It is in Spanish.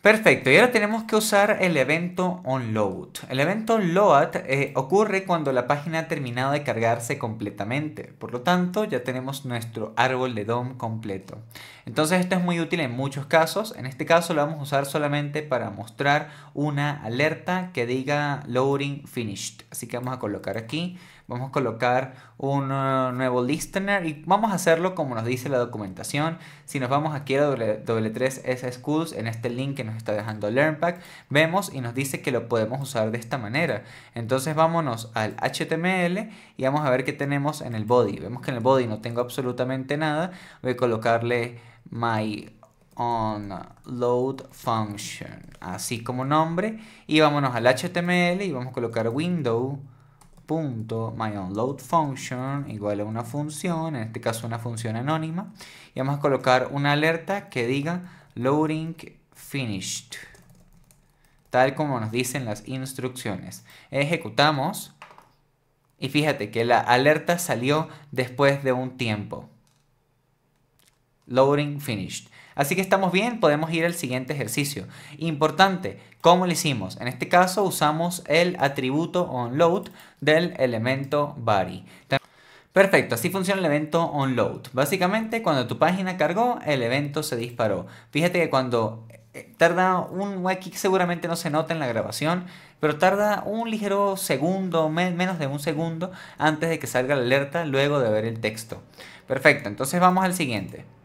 Perfecto, y ahora tenemos que usar el evento onload. El evento onload eh, ocurre cuando la página ha terminado de cargarse completamente. Por lo tanto, ya tenemos nuestro árbol de DOM completo. Entonces esto es muy útil en muchos casos. En este caso lo vamos a usar solamente para mostrar una alerta que diga loading finished. Así que vamos a colocar aquí, vamos a colocar un eh, nuevo listener y vamos a hacerlo como nos dice la documentación. Si nos vamos aquí a W3S Schools en este link nos está dejando LearnPack, vemos y nos dice que lo podemos usar de esta manera. Entonces vámonos al HTML y vamos a ver qué tenemos en el body. Vemos que en el body no tengo absolutamente nada. Voy a colocarle my onload function, así como nombre. Y vámonos al HTML y vamos a colocar window.myonloadfunction punto my function igual a una función, en este caso una función anónima, y vamos a colocar una alerta que diga loading finished, tal como nos dicen las instrucciones. Ejecutamos y fíjate que la alerta salió después de un tiempo. Loading finished. Así que estamos bien, podemos ir al siguiente ejercicio. Importante, ¿cómo lo hicimos? En este caso usamos el atributo onload del elemento body. Perfecto, así funciona el evento onload. Básicamente, cuando tu página cargó, el evento se disparó. Fíjate que cuando eh, tarda un que seguramente no se nota en la grabación, pero tarda un ligero segundo, menos de un segundo, antes de que salga la alerta luego de ver el texto. Perfecto, entonces vamos al siguiente.